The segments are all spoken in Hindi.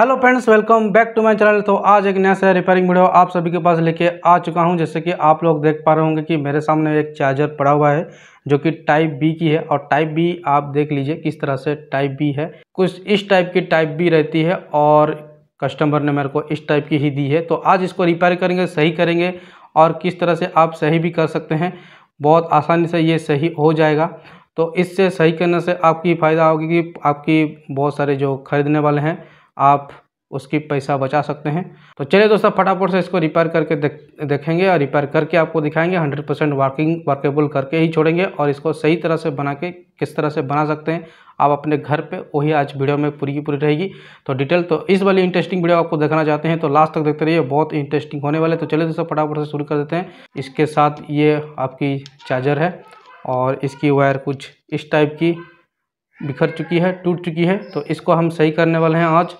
hello friends welcome back to my channel तो आज एक नया सा रिपेयरिंग वीडियो आप सभी के पास लेके आ चुका हूं जैसे कि आप लोग देख पा रहे होंगे कि मेरे सामने एक चार्जर पड़ा हुआ है जो कि टाइप बी की है और टाइप बी आप देख लीजिए किस तरह से टाइप बी है कुछ इस टाइप की टाइप बी रहती है और कस्टमर ने मेरे को इस टाइप की ही दी है तो आज इसको रिपेयर करेंगे सही करेंगे और किस तरह से आप सही भी कर सकते हैं बहुत आसानी से ये सही हो जाएगा तो इससे सही करने से आपकी फ़ायदा होगी कि आपकी बहुत सारे जो खरीदने वाले हैं आप उसकी पैसा बचा सकते हैं तो चलिए दोस्तों फटाफट से इसको रिपेयर करके देख देखेंगे और रिपेयर करके आपको दिखाएंगे 100 परसेंट वर्किंग वर्केबल करके ही छोड़ेंगे और इसको सही तरह से बना के किस तरह से बना सकते हैं आप अपने घर पे वही आज वीडियो में पूरी की पूरी रहेगी तो डिटेल तो इस वाली इंटरेस्टिंग वीडियो आपको देखना चाहते हैं तो लास्ट तक देखते रहिए बहुत इंटरेस्टिंग होने वाले तो चलिए दोस्तों फटाफट से शुरू कर देते हैं इसके साथ ये आपकी चार्जर है और इसकी वायर कुछ इस टाइप की बिखर चुकी है टूट चुकी है तो इसको हम सही करने वाले हैं आज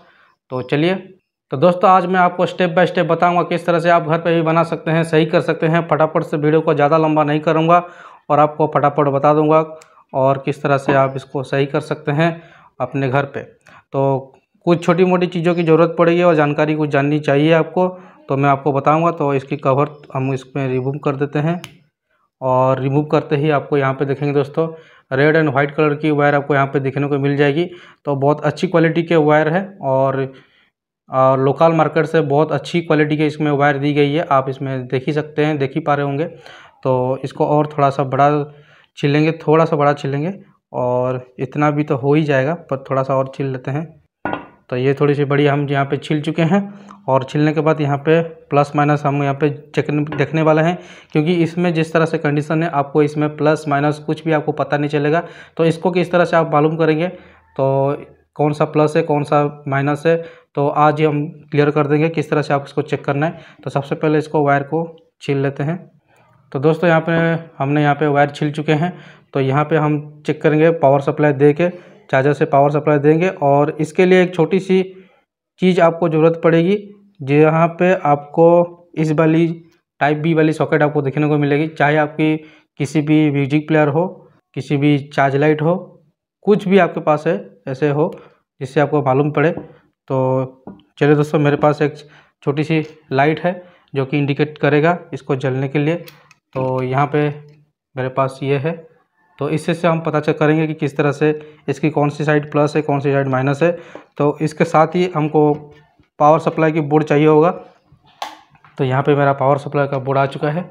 तो चलिए तो दोस्तों आज मैं आपको स्टेप बाय स्टेप बताऊंगा किस तरह से आप घर पे भी बना सकते हैं सही कर सकते हैं फटाफट से वीडियो को ज़्यादा लंबा नहीं करूँगा और आपको फटाफट बता दूंगा और किस तरह से आप इसको सही कर सकते हैं अपने घर पे तो कुछ छोटी मोटी चीज़ों की ज़रूरत पड़ेगी और जानकारी कुछ जाननी चाहिए आपको तो मैं आपको बताऊँगा तो इसकी कवर हम इसमें रिमूव कर देते हैं और रिमूव करते ही आपको यहाँ पर देखेंगे दोस्तों रेड एंड वाइट कलर की वायर आपको यहाँ पे देखने को मिल जाएगी तो बहुत अच्छी क्वालिटी के वायर है और और लोकल मार्केट से बहुत अच्छी क्वालिटी के इसमें वायर दी गई है आप इसमें देख ही सकते हैं देख ही पा रहे होंगे तो इसको और थोड़ा सा बड़ा छिलेंगे थोड़ा सा बड़ा छिलेंगे और इतना भी तो हो ही जाएगा पर थोड़ा सा और छिल लेते हैं तो ये थोड़ी सी बड़ी हम यहाँ पे छील चुके हैं और छिलने के बाद यहाँ पे प्लस माइनस हम यहाँ पे चेक देखने वाले हैं क्योंकि इसमें जिस तरह से कंडीशन है आपको इसमें प्लस माइनस कुछ भी आपको पता नहीं चलेगा तो इसको किस तरह से आप मालूम करेंगे तो कौन सा प्लस है कौन सा माइनस है तो आज ही हम क्लियर कर देंगे किस तरह से आप इसको चेक करना है तो सबसे पहले इसको वायर को छील लेते हैं तो दोस्तों यहाँ पर हमने यहाँ पर वायर छिल चुके हैं तो यहाँ पर हम चेक करेंगे पावर सप्लाई दे के चार्जर से पावर सप्लाई देंगे और इसके लिए एक छोटी सी चीज़ आपको ज़रूरत पड़ेगी जहाँ पे आपको इस वाली टाइप बी वाली सॉकेट आपको देखने को मिलेगी चाहे आपकी किसी भी म्यूजिक प्लेयर हो किसी भी चार्ज लाइट हो कुछ भी आपके पास है ऐसे हो जिससे आपको मालूम पड़े तो चलिए दोस्तों मेरे पास एक छोटी सी लाइट है जो कि इंडिकेट करेगा इसको जलने के लिए तो यहाँ पे मेरे पास ये है तो इससे से हम पता चेक करेंगे कि किस तरह से इसकी कौन सी साइड प्लस है कौन सी साइड माइनस है तो इसके साथ ही हमको पावर सप्लाई की बोर्ड चाहिए होगा तो यहाँ पे मेरा पावर सप्लाई का बोर्ड आ चुका है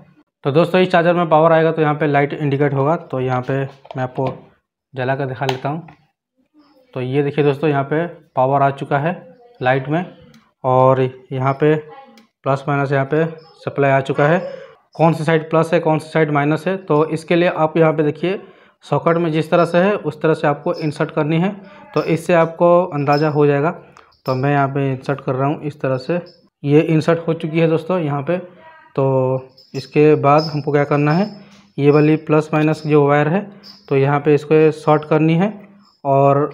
तो दोस्तों इस चार्जर में पावर आएगा तो यहाँ पे लाइट इंडिकेट होगा तो यहाँ पे मैं आपको जला कर दिखा लेता हूँ तो ये देखिए दोस्तों यहाँ पे पावर आ चुका है लाइट में और यहाँ पे प्लस माइनस यहाँ पे सप्लाई आ चुका है कौन सी साइड प्लस है कौन सी साइड माइनस है तो इसके लिए आप यहाँ पर देखिए सॉकेट में जिस तरह से है उस तरह से आपको इंसर्ट करनी है तो इससे आपको अंदाज़ा हो जाएगा तो मैं यहाँ पे इंसर्ट कर रहा हूँ इस तरह से ये इंसर्ट हो चुकी है दोस्तों यहाँ पे तो इसके बाद हमको क्या करना है ये वाली प्लस माइनस जो वायर है तो यहाँ पे इसको शॉर्ट करनी है और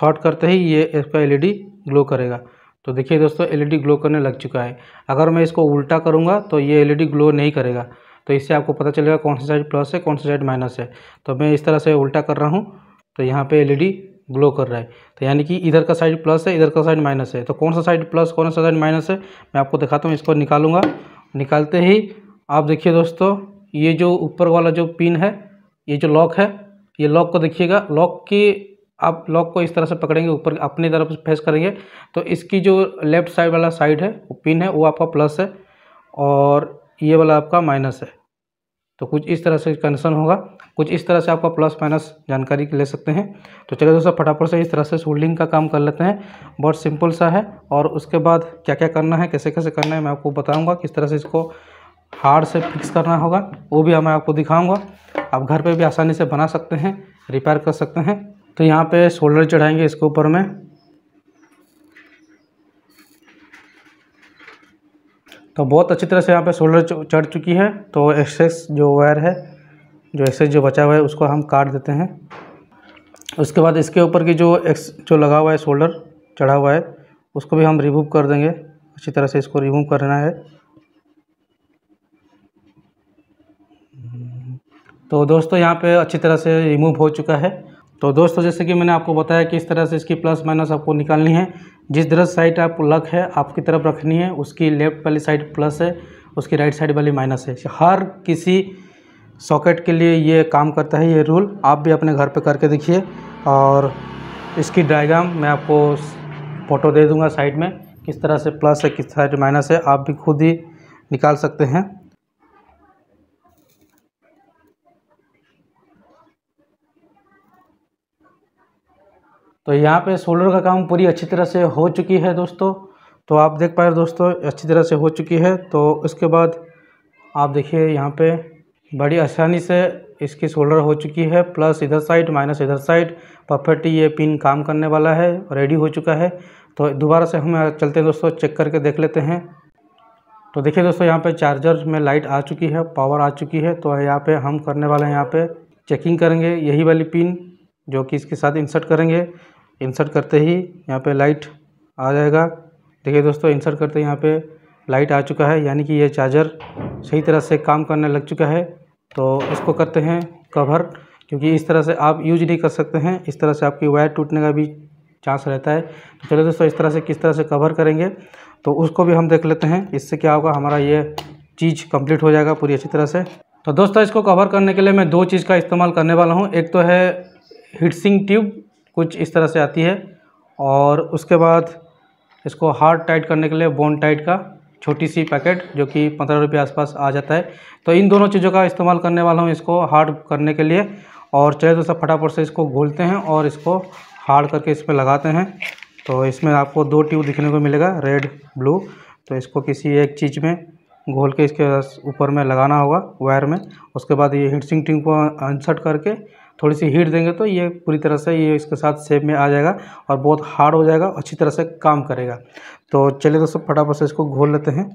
शॉर्ट करते ही ये इसका एलईडी ग्लो करेगा तो देखिए दोस्तों एलईडी ग्लो करने लग चुका है अगर मैं इसको उल्टा करूँगा तो ये एल ग्लो नहीं करेगा तो इससे आपको पता चलेगा कौन सा साइड प्लस है कौन सा साइड माइनस है तो मैं इस तरह से उल्टा कर रहा हूँ तो यहाँ पे एलईडी ग्लो कर रहा है तो यानी कि इधर का साइड प्लस है इधर का साइड माइनस है तो कौन सा साइड प्लस कौन सा साइड माइनस है मैं आपको दिखाता हूँ इसको निकालूंगा निकालते ही आप देखिए दोस्तों ये जो ऊपर वाला जो पिन है ये जो लॉक है ये लॉक को देखिएगा लॉक की आप लॉक को इस तरह से पकड़ेंगे ऊपर अपनी तरफ फेस करेंगे तो इसकी जो लेफ्ट साइड वाला साइड है वो पिन है वो आपका प्लस है और ये वाला आपका माइनस है तो कुछ इस तरह से कंडीशन होगा कुछ इस तरह से आपका प्लस माइनस जानकारी ले सकते हैं तो चलिए दोस्तों फटाफट से इस तरह से सोल्डिंग का काम कर लेते हैं बहुत सिंपल सा है और उसके बाद क्या क्या करना है कैसे कैसे करना है मैं आपको बताऊँगा किस तरह से इसको हार्ड से फिक्स करना होगा वो भी मैं आपको दिखाऊँगा आप घर पर भी आसानी से बना सकते हैं रिपेयर कर सकते हैं तो यहाँ पर शोल्डर चढ़ाएँगे इसके ऊपर में तो बहुत अच्छी तरह से यहाँ पे सोल्डर चढ़ चुकी है तो एक्सेस जो वायर है जो एक्सेस जो बचा हुआ है उसको हम काट देते हैं उसके बाद इसके ऊपर की जो एक्स जो लगा हुआ है सोल्डर चढ़ा हुआ है उसको भी हम रिमूव कर देंगे अच्छी तरह से इसको रिमूव करना है तो दोस्तों यहाँ पे अच्छी तरह से रिमूव हो चुका है तो दोस्तों जैसे कि मैंने आपको बताया कि इस तरह से इसकी प्लस माइनस आपको निकालनी है जिस तरह साइड आप लक है आपकी तरफ रखनी है उसकी लेफ्ट वाली साइड प्लस है उसकी राइट साइड वाली माइनस है हर किसी सॉकेट के लिए ये काम करता है ये रूल आप भी अपने घर पे करके देखिए और इसकी डायग्राम मैं आपको फ़ोटो दे दूँगा साइड में किस तरह से प्लस है किस साइड माइनस है आप भी खुद ही निकाल सकते हैं तो यहाँ पे सोलर का काम पूरी अच्छी तरह से हो चुकी है दोस्तों तो आप देख पा रहे दोस्तों अच्छी तरह से हो चुकी है तो उसके बाद आप देखिए यहाँ पे बड़ी आसानी से इसकी शोल्डर हो चुकी है प्लस इधर साइड माइनस इधर साइड परफेक्ट ये पिन काम करने वाला है रेडी हो चुका है तो दोबारा से हम चलते हैं दोस्तों चेक करके देख लेते हैं तो देखिए दोस्तों यहाँ पे चार्जर में लाइट आ चुकी है पावर आ चुकी है तो यहाँ पे हम करने वाले हैं यहाँ पे चेकिंग करेंगे यही वाली पिन जो कि इसके साथ इंसर्ट करेंगे इंसर्ट करते ही यहाँ पे लाइट आ जाएगा देखिए दोस्तों इंसर्ट करते ही यहाँ पे लाइट आ चुका है यानी कि ये चार्जर सही तरह से काम करने लग चुका है तो इसको करते हैं कवर क्योंकि इस तरह से आप यूज नहीं कर सकते हैं इस तरह से आपकी वायर टूटने का भी चांस रहता है तो चलो दोस्तों इस तरह से किस तरह से कवर करेंगे तो उसको भी हम देख लेते हैं इससे क्या होगा हमारा ये चीज़ कंप्लीट हो जाएगा पूरी अच्छी तरह से तो दोस्तों इसको कवर करने के लिए मैं दो चीज़ का इस्तेमाल करने वाला हूँ एक तो है हीटसिंग ट्यूब कुछ इस तरह से आती है और उसके बाद इसको हार्ड टाइट करने के लिए बोन टाइट का छोटी सी पैकेट जो कि पंद्रह रुपये आसपास आ जाता है तो इन दोनों चीज़ों का इस्तेमाल करने वाला हूँ इसको हार्ड करने के लिए और चाहे तो सब फटाफट से इसको घोलते हैं और इसको हार्ड करके इसमें लगाते हैं तो इसमें आपको दो ट्यूब दिखने को मिलेगा रेड ब्लू तो इसको किसी एक चीज़ में घोल के इसके ऊपर में लगाना होगा वायर में उसके बाद ये हिटसिंग ट्यूब को इंसर्ट करके थोड़ी सी हीट देंगे तो ये पूरी तरह से ये इसके साथ सेप में आ जाएगा और बहुत हार्ड हो जाएगा अच्छी तरह से काम करेगा तो चलिए दोस्तों फटाफट से इसको घोल लेते हैं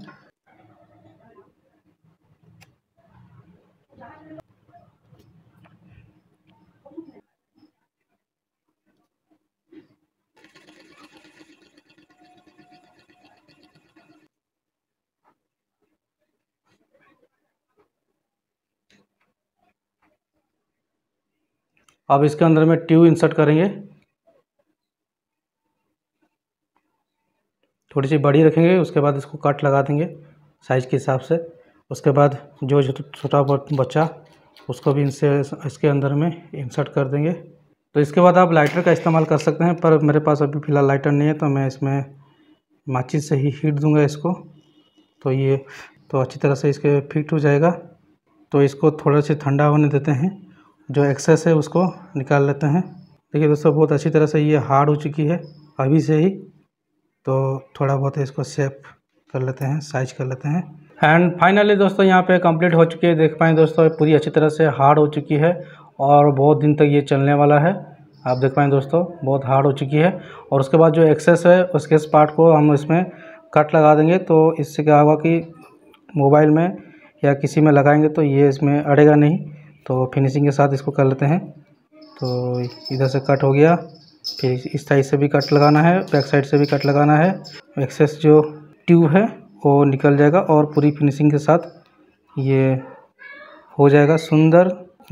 अब इसके अंदर में ट्यूब इंसर्ट करेंगे थोड़ी सी बड़ी रखेंगे उसके बाद इसको कट लगा देंगे साइज़ के हिसाब से उसके बाद जो छोटा बच्चा उसको भी इनसे इसके अंदर में इंसर्ट कर देंगे तो इसके बाद आप लाइटर का इस्तेमाल कर सकते हैं पर मेरे पास अभी फ़िलहाल लाइटर नहीं है तो मैं इसमें माचिस से ही हीट दूंगा इसको तो ये तो अच्छी तरह से इसके फिट हो जाएगा तो इसको थोड़ा से ठंडा होने देते हैं जो एक्सेस है उसको निकाल लेते हैं देखिए दोस्तों बहुत अच्छी तरह से ये हार्ड हो चुकी है अभी से ही तो थोड़ा बहुत इसको सेप कर लेते हैं साइज कर लेते हैं एंड फाइनली दोस्तों यहाँ पे कंप्लीट हो चुकी है देख पाएँ दोस्तों पूरी अच्छी तरह से हार्ड हो चुकी है और बहुत दिन तक ये चलने वाला है आप देख पाएँ दोस्तों बहुत हार्ड हो चुकी है और उसके बाद जो एक्सेस है उसके इस पार्ट को हम इसमें कट लगा देंगे तो इससे क्या होगा कि मोबाइल में या किसी में लगाएंगे तो ये इसमें अड़ेगा नहीं तो फिनिशिंग के साथ इसको कर लेते हैं तो इधर से कट हो गया फिर इस साइड से भी कट लगाना है बैक साइड से भी कट लगाना है एक्सेस जो ट्यूब है वो निकल जाएगा और पूरी फिनिशिंग के साथ ये हो जाएगा सुंदर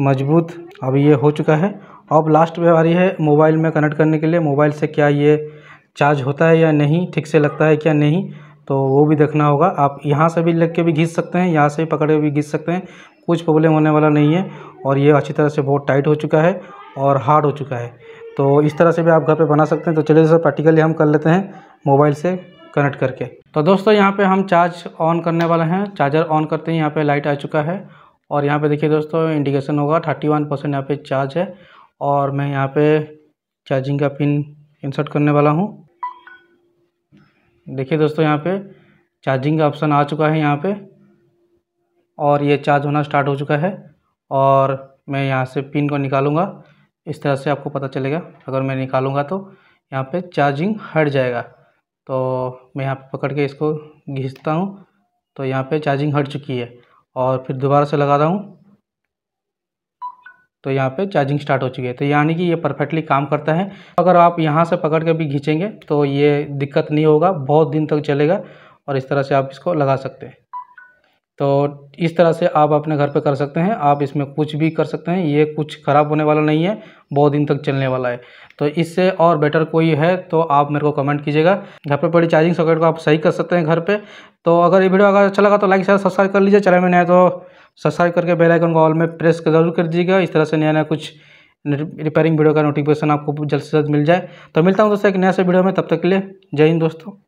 मजबूत अब ये हो चुका है अब लास्ट में हमारी है मोबाइल में कनेक्ट करने के लिए मोबाइल से क्या ये चार्ज होता है या नहीं ठीक से लगता है क्या नहीं तो वो भी देखना होगा आप यहाँ से भी लग के भी घीच सकते हैं यहाँ से भी पकड़ के भी घिस सकते हैं कुछ प्रॉब्लम होने वाला नहीं है और ये अच्छी तरह से बहुत टाइट हो चुका है और हार्ड हो चुका है तो इस तरह से भी आप घर पे बना सकते हैं तो चलिए सर प्रैक्टिकली हम कर लेते हैं मोबाइल से कनेक्ट करके तो दोस्तों यहाँ पे हम चार्ज ऑन करने वाले हैं चार्जर ऑन करते ही यहाँ पे लाइट आ चुका है और यहाँ पे देखिए दोस्तों इंडिकेशन होगा थर्टी वन परसेंट यहाँ पर चार्ज है और मैं यहाँ पर चार्जिंग का पिन इंसर्ट करने वाला हूँ देखिए दोस्तों यहाँ पर चार्जिंग का ऑप्शन आ चुका है यहाँ पर और ये चार्ज होना स्टार्ट हो चुका है और मैं यहाँ से पिन को निकालूंगा इस तरह से आपको पता चलेगा अगर मैं निकालूंगा तो यहाँ पे चार्जिंग हट जाएगा तो मैं यहाँ पकड़ के इसको घिसता हूँ तो यहाँ पे चार्जिंग हट चुकी है और फिर दोबारा से लगा रहा हूँ तो यहाँ पे चार्जिंग स्टार्ट हो चुकी है तो यानी कि ये परफेक्टली काम करता है अगर आप यहाँ से पकड़ के भी खींचेंगे तो ये दिक्कत नहीं होगा बहुत दिन तक चलेगा और इस तरह से आप इसको लगा सकते हैं तो इस तरह से आप अपने घर पे कर सकते हैं आप इसमें कुछ भी कर सकते हैं ये कुछ ख़राब होने वाला नहीं है बहुत दिन तक चलने वाला है तो इससे और बेटर कोई है तो आप मेरे को कमेंट कीजिएगा घर पे पड़ी चार्जिंग सॉकेट को आप सही कर सकते हैं घर पे तो अगर ये वीडियो अगर अच्छा लगा तो लाइक शेयर सब्सक्राइब कर लीजिए चैनल में नया तो सब्सक्राइब करके बेलाइकन को ऑल में प्रेस जरूर कर दीजिएगा इस तरह से नया नया कुछ रिपेयरिंग वीडियो का नोटिफिकेशन आपको जल्द से जल्द मिल जाए तो मिलता हूँ दोस्तों एक नया से वीडियो में तब तक के लिए जय हिंद दोस्तों